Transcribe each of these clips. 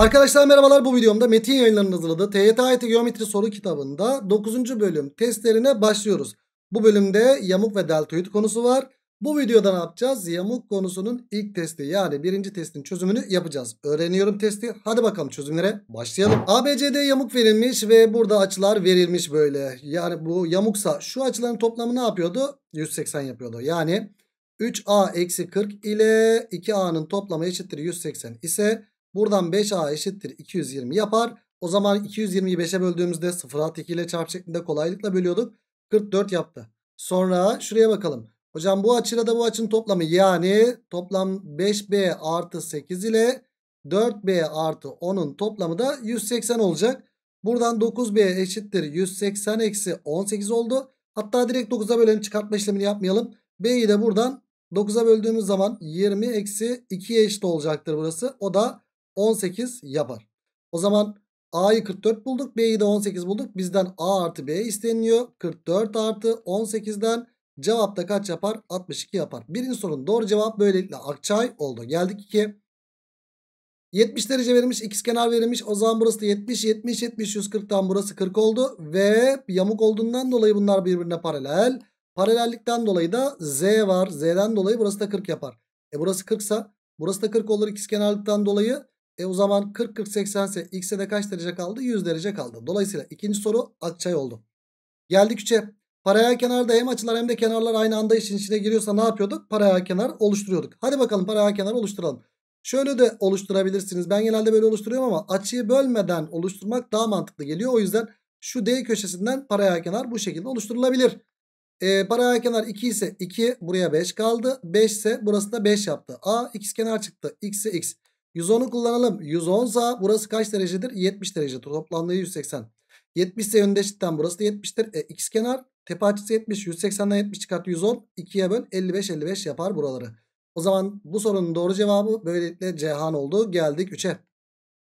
Arkadaşlar merhabalar bu videomda Metin yayınlarının hazırladığı TYT AYT Geometri soru kitabında 9. bölüm testlerine başlıyoruz. Bu bölümde yamuk ve deltoid konusu var. Bu videoda ne yapacağız? Yamuk konusunun ilk testi yani birinci testin çözümünü yapacağız. Öğreniyorum testi. Hadi bakalım çözümlere başlayalım. ABCD yamuk verilmiş ve burada açılar verilmiş böyle. Yani bu yamuksa şu açıların toplamı ne yapıyordu? 180 yapıyordu. Yani 3A eksi 40 ile 2A'nın toplamı eşittir 180 ise Buradan 5A eşittir 220 yapar. O zaman 220'yi 5'e böldüğümüzde 0 at ile çarp şeklinde kolaylıkla bölüyorduk. 44 yaptı. Sonra şuraya bakalım. Hocam bu açıyla da bu açının toplamı yani toplam 5B artı 8 ile 4B artı 10'un toplamı da 180 olacak. Buradan 9B eşittir 180 eksi 18 oldu. Hatta direkt 9'a bölelim çıkartma işlemini yapmayalım. B'yi de buradan 9'a böldüğümüz zaman 20 eksi 2'ye eşit olacaktır burası. O da 18 yapar. O zaman A'yı 44 bulduk. B'yi de 18 bulduk. Bizden A artı B isteniliyor. 44 artı 18'den cevap da kaç yapar? 62 yapar. Birinci sorunun doğru cevap böylelikle Akçay oldu. Geldik 2. 70 derece verilmiş. X kenar verilmiş. O zaman burası da 70. 70, 70, 140'tan burası 40 oldu. Ve yamuk olduğundan dolayı bunlar birbirine paralel. Paralellikten dolayı da Z var. Z'den dolayı burası da 40 yapar. E burası 40 sa burası da 40 olur ikizkenarlıktan dolayı. E o zaman 40 40 80 ise x'e de kaç derece kaldı? 100 derece kaldı. Dolayısıyla ikinci soru açay oldu. Geldik 3'e. Paralel kenarda hem açılar hem de kenarlar aynı anda işin içine giriyorsa ne yapıyorduk? Paralel kenar oluşturuyorduk. Hadi bakalım paralel kenar oluşturalım. Şöyle de oluşturabilirsiniz. Ben genelde böyle oluşturuyorum ama açıyı bölmeden oluşturmak daha mantıklı geliyor. O yüzden şu D köşesinden paralel kenar bu şekilde oluşturulabilir. E, paralel kenar 2 ise 2 buraya 5 kaldı. 5 ise burası da 5 yaptı. A x kenar çıktı. X'e x. 110'u kullanalım. 110 sa burası kaç derecedir? 70 derecedir. Toplamda 180. 70 ise eşitten burası da 70'tir. E, x kenar tepe açısı 70. 180'den 70 çıkart 110. 2'ye böl 55 55 yapar buraları. O zaman bu sorunun doğru cevabı böylelikle Cehan oldu. Geldik 3'e.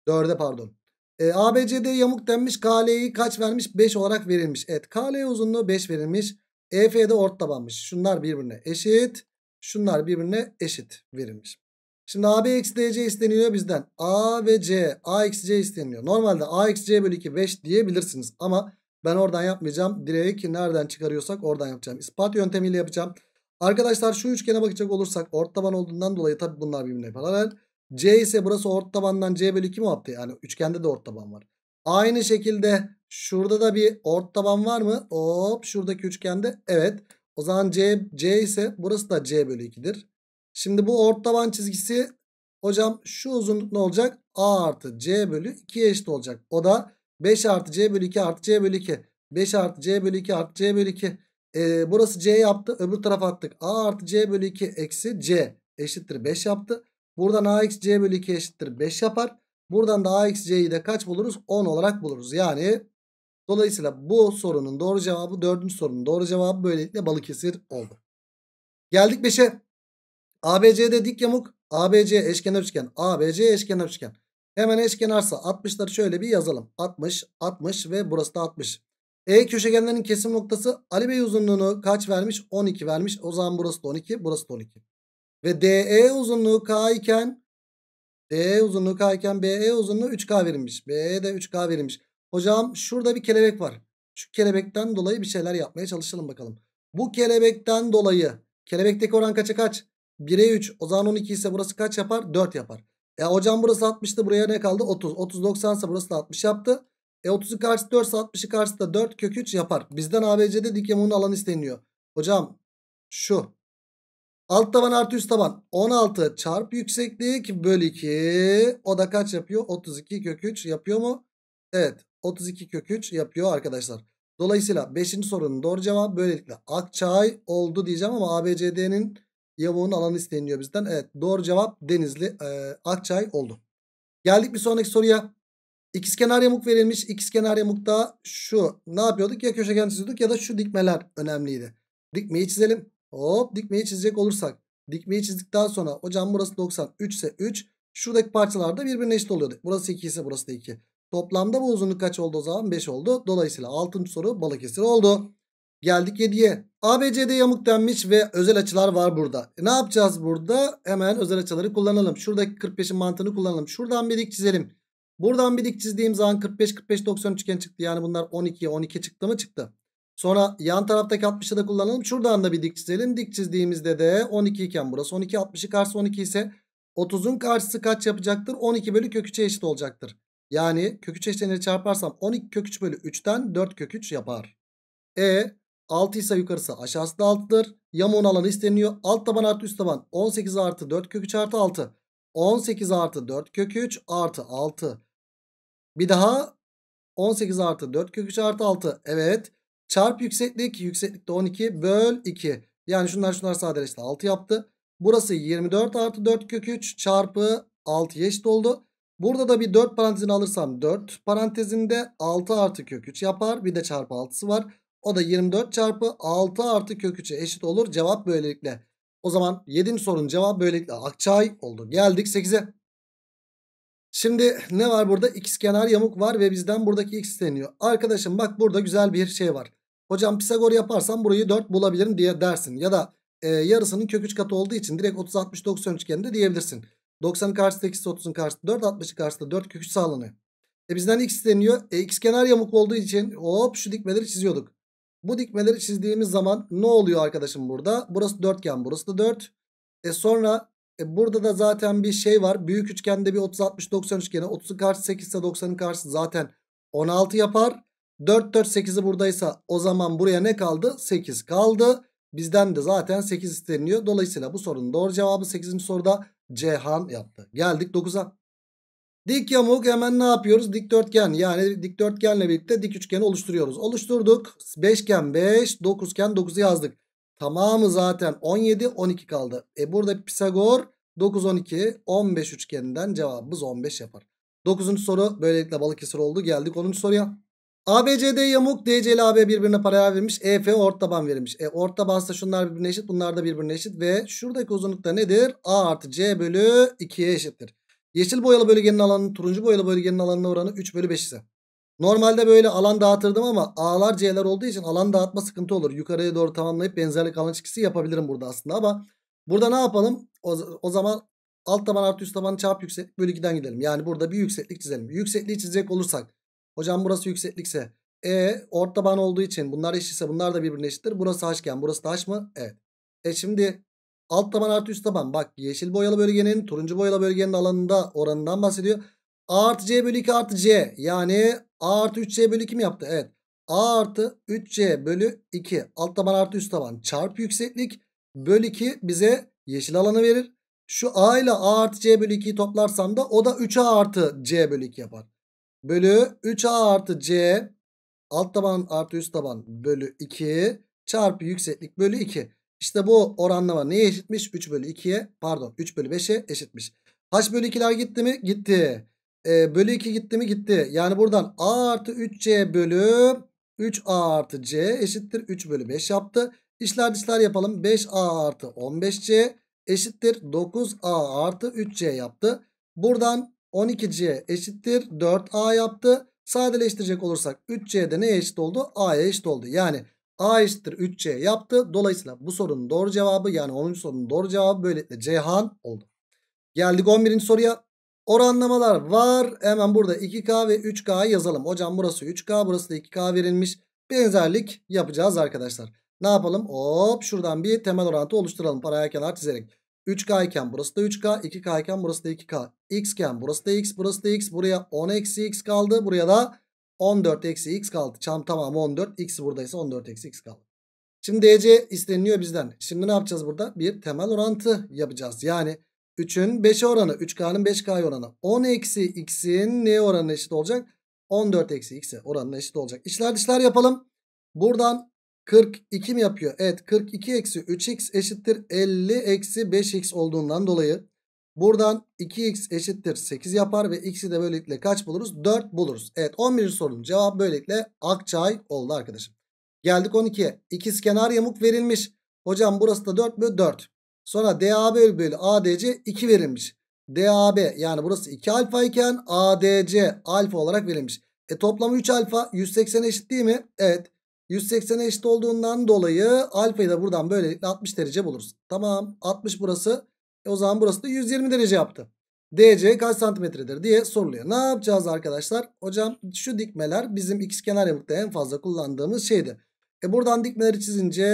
4'e pardon. E, ABCD yamuk denmiş. KL'yi kaç vermiş? 5 olarak verilmiş. Evet KL uzunluğu 5 verilmiş. EF'de ort tabanmış. Şunlar birbirine eşit. Şunlar birbirine eşit verilmiş. Şimdi AB eksi DC isteniyor bizden. A ve C. A eksi C isteniyor. Normalde A eksi C bölü 2 5 diyebilirsiniz. Ama ben oradan yapmayacağım. Direği ki nereden çıkarıyorsak oradan yapacağım. İspat yöntemiyle yapacağım. Arkadaşlar şu üçgene bakacak olursak ort taban olduğundan dolayı tabi bunlar birbirine paralel. C ise burası ort tabandan C bölü 2 mi yaptı? Yani üçgende de ort taban var. Aynı şekilde şurada da bir ort taban var mı? Hop şuradaki üçgende evet. O zaman C, C ise burası da C bölü 2'dir. Şimdi bu ort taban çizgisi hocam şu uzunluk ne olacak? A artı C bölü 2'ye eşit olacak. O da 5 artı C bölü 2 artı C bölü 2. 5 artı C bölü 2 artı C bölü 2. Ee, burası C yaptı. Öbür taraf attık. A artı C bölü 2 eksi C eşittir 5 yaptı. Buradan A eksi C bölü 2 eşittir 5 yapar. Buradan da A eksi C'yi de kaç buluruz? 10 olarak buluruz. Yani dolayısıyla bu sorunun doğru cevabı 4. sorunun doğru cevabı böylelikle Balıkesir oldu. Geldik 5'e. ABC'de dik yamuk. ABC eşkenar üçgen. ABC eşkenar üçgen. Hemen eşkenarsa 60'ları şöyle bir yazalım. 60, 60 ve burası da 60. E köşegenlerin kesim noktası Ali Bey uzunluğunu kaç vermiş? 12 vermiş. O zaman burası da 12, burası da 12. Ve DE uzunluğu K iken DE uzunluğu K iken BE uzunluğu 3K verilmiş. BE de 3K verilmiş. Hocam şurada bir kelebek var. Şu kelebekten dolayı bir şeyler yapmaya çalışalım bakalım. Bu kelebekten dolayı kelebekteki oran kaça kaç? 1'e 3. O zaman 12 ise burası kaç yapar? 4 yapar. E hocam burası 60'tı. Buraya ne kaldı? 30. 30 90 ise burası da 60 yaptı. E 30'u karşı 4 ise 60'ı karşı da 4 kök 3 yapar. Bizden ABC'de dik yamuğunun alanı isteniyor. Hocam şu. Alt taban artı üst taban 16 çarp yükseklik bölü 2. O da kaç yapıyor? 32 kök 3 yapıyor mu? Evet 32 kök 3 yapıyor arkadaşlar. Dolayısıyla 5. sorunun doğru cevabı böylelikle Akçay oldu diyeceğim ama ABCD'nin Yavuğun alanı isteniyor bizden. Evet doğru cevap Denizli e, Akçay oldu. Geldik bir sonraki soruya. İkizkenar yamuk verilmiş. İkizkenar yamukta şu ne yapıyorduk? Ya köşegen çiziyorduk ya da şu dikmeler önemliydi. Dikmeyi çizelim. Hop dikmeyi çizecek olursak. Dikmeyi çizdikten sonra hocam burası 93 ise 3. Şuradaki parçalar da birbirine eşit oluyordu. Burası 2 ise burası da 2. Toplamda bu uzunluk kaç oldu o zaman? 5 oldu. Dolayısıyla 6. soru Balıkesir oldu. Geldik 7'ye. ABCD yamuk denmiş ve özel açılar var burada. E ne yapacağız burada? Hemen özel açıları kullanalım. Şuradaki 45'in mantığını kullanalım. Şuradan bir dik çizelim. Buradan bir dik çizdiğim zaman 45 45 90 üçgen çıktı. Yani bunlar 12 12 çıktı mı çıktı. Sonra yan taraftaki 60'ı da kullanalım. Şuradan da bir dik çizelim. Dik çizdiğimizde de 12 iken burası 12 60'ı karşısı 12 ise 30'un karşısı kaç yapacaktır? 12 bölü kök 3'e eşit olacaktır. Yani kök 3 eşitlerini çarparsam 12 kök 3 bölü 3'ten 4 kök 3 yapar. E 6 ise yukarısı aşağısı da 6'dır. Yamon alanı isteniyor. Alt taban artı üst taban 18 artı 4 kök 3 artı 6. 18 artı 4 kök 3 artı 6. Bir daha 18 artı 4 kök 3 artı 6. Evet. Çarp yükseklik. Yükseklikte 12 böl 2. Yani şunlar şunlar sadeleşti. 6 yaptı. Burası 24 artı 4 kök 3 çarpı 6 eşit oldu. Burada da bir 4 parantezini alırsam 4 parantezinde 6 artı kök 3 yapar. Bir de çarpı 6'sı var. O da 24 çarpı 6 artı kök 3'e eşit olur. Cevap böylelikle. O zaman 7. sorunun cevabı böylelikle akçay oldu. Geldik 8'e. Şimdi ne var burada? X kenar yamuk var ve bizden buradaki x isteniyor. Arkadaşım bak burada güzel bir şey var. Hocam Pisagor yaparsam burayı 4 bulabilirim diye dersin. Ya da e, yarısının kök 3 katı olduğu için direkt 30 60 90 üçgeninde diyebilirsin. 90'ın karşısı 8 30'un karşısı 4 60'ın karşısı 4 kök 3 sağlanıyor. E bizden x isteniyor. E, x kenar yamuk olduğu için hop şu dikmeleri çiziyorduk. Bu dikmeleri çizdiğimiz zaman ne oluyor arkadaşım burada? Burası dörtgen burası da 4. E sonra e burada da zaten bir şey var. Büyük üçgende bir 30-60-90 üçgeni. 30'un karşı 8 ise 90'ın karşı zaten 16 yapar. 4-4-8'i buradaysa o zaman buraya ne kaldı? 8 kaldı. Bizden de zaten 8 isteniyor. Dolayısıyla bu sorunun doğru cevabı 8. soruda Cihan yaptı. Geldik 9'a. Dik yamuk hemen ne yapıyoruz? Dikdörtgen yani dikdörtgenle birlikte dik üçgeni oluşturuyoruz. Oluşturduk. Beşgen 5, dokuzgen 9'u yazdık. Tamamı zaten 17, 12 kaldı. E burada Pisagor 9, 12, 15 üçgeninden cevabımız 15 yapar. 9. soru böylelikle Balıkesir oldu. Geldik 10. soruya. ABCD yamuk DCL AB birbirine paralel verilmiş. EF ort taban verilmiş. E ort tabansa şunlar birbirine eşit, bunlar da birbirine eşit ve şuradaki uzunluk da nedir? A artı C bölü 2'ye eşittir. Yeşil boyalı bölgenin alanının turuncu boyalı bölgenin alanına oranı 3 bölü 5 ise. Normalde böyle alan dağıtırdım ama A'lar C'ler olduğu için alan dağıtma sıkıntı olur. Yukarıya doğru tamamlayıp benzerlik alan çizgisi yapabilirim burada aslında ama burada ne yapalım? O, o zaman alt taban artı üst taban çarp yükseklik bölü 2'den gidelim. Yani burada bir yükseklik çizelim. Yüksekliği çizecek olursak hocam burası yükseklikse E ort taban olduğu için bunlar eşitse bunlar da birbirine eşittir. Burası H'ken burası da H mı? Evet. E şimdi Alt taban artı üst taban. Bak yeşil boyalı bölgenin turuncu boyalı bölgenin alanında oranından bahsediyor. A artı C bölü 2 artı C. Yani A artı 3C bölü 2 mi yaptı? Evet. A artı 3C bölü 2 alt taban artı üst taban çarpı yükseklik bölü 2 bize yeşil alanı verir. Şu A ile A artı C bölü 2'yi toplarsam da o da 3A artı C bölü 2 yapar. Bölü 3A artı C alt taban artı üst taban bölü 2 çarpı yükseklik bölü 2. İşte bu oranlama neye eşitmiş? 3 bölü 2'ye pardon 3 bölü 5'e eşitmiş. Kaç bölü 2'ler gitti mi? Gitti. Ee, bölü 2 gitti mi? Gitti. Yani buradan a artı 3c bölü 3a artı c eşittir 3 bölü 5 yaptı. İşler dışlar yapalım. 5a artı 15c eşittir 9a artı 3c yaptı. Buradan 12c eşittir 4a yaptı. Sadeleştirecek olursak 3c'de neye eşit oldu? a'ya eşit oldu. Yani A eşittir 3C yaptı. Dolayısıyla bu sorunun doğru cevabı yani 10. sorunun doğru cevabı böylelikle Cihan oldu. Geldik 11. soruya. Oranlamalar var. Hemen burada 2K ve 3 k yazalım. Hocam burası 3K burası da 2K verilmiş. Benzerlik yapacağız arkadaşlar. Ne yapalım? Hop şuradan bir temel orantı oluşturalım. Paraya kenar çizerek. 3K iken burası da 3K. 2K iken burası da 2K. X iken burası da X. Burası da X. Buraya 10 eksi X kaldı. Buraya da 14 eksi x kaldı. Çam tamam, 14. X buradaysa 14 eksi x kaldı. Şimdi DC isteniliyor bizden. Şimdi ne yapacağız burada? Bir temel orantı yapacağız. Yani 3'ün 5'e oranı. 3K'nın 5K'ya oranı. 10 eksi x'in ne oranı eşit olacak? 14 eksi x'e oranına eşit olacak. İşler dışlar yapalım. Buradan 42 mi yapıyor? Evet 42 eksi 3x eşittir 50 eksi 5x olduğundan dolayı Buradan 2x eşittir 8 yapar ve x'i de böylelikle kaç buluruz? 4 buluruz. Evet 11. sorunun cevabı böylelikle Akçay oldu arkadaşım. Geldik 12'ye. İkiz kenar yamuk verilmiş. Hocam burası da 4 bölü 4. Sonra DAB bölü ADC 2 verilmiş. DAB yani burası 2 alfa iken ADC alfa olarak verilmiş. E toplamı 3 alfa 180 eşit değil mi? Evet. 180 eşit olduğundan dolayı alfayı da buradan böylelikle 60 derece buluruz. Tamam 60 burası e o zaman burası da 120 derece yaptı. DC kaç santimetredir diye soruluyor. Ne yapacağız arkadaşlar? Hocam şu dikmeler bizim ikizkenar yamukta en fazla kullandığımız şeydi. E buradan dikmeleri çizince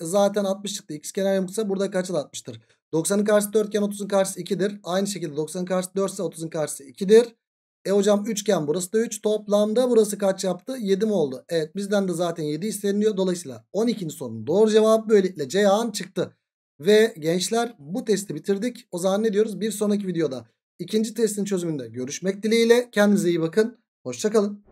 zaten 60 çıktı. İkizkenar yamuksa burada kaçı 60'tır? 90'ın karşısı 4 iken 30'un karşısı 2'dir. Aynı şekilde 90'ın karşısı 4 ise 30'un karşısı 2'dir. E hocam üçgen burası da 3. Toplamda burası kaç yaptı? 7 mi oldu? Evet bizden de zaten 7 isteniliyor. Dolayısıyla 12'nin sorunun doğru cevabı böylelikle Ceyhan çıktı. Ve gençler bu testi bitirdik. O zaman ne diyoruz? Bir sonraki videoda ikinci testin çözümünde görüşmek dileğiyle. Kendinize iyi bakın. Hoşçakalın.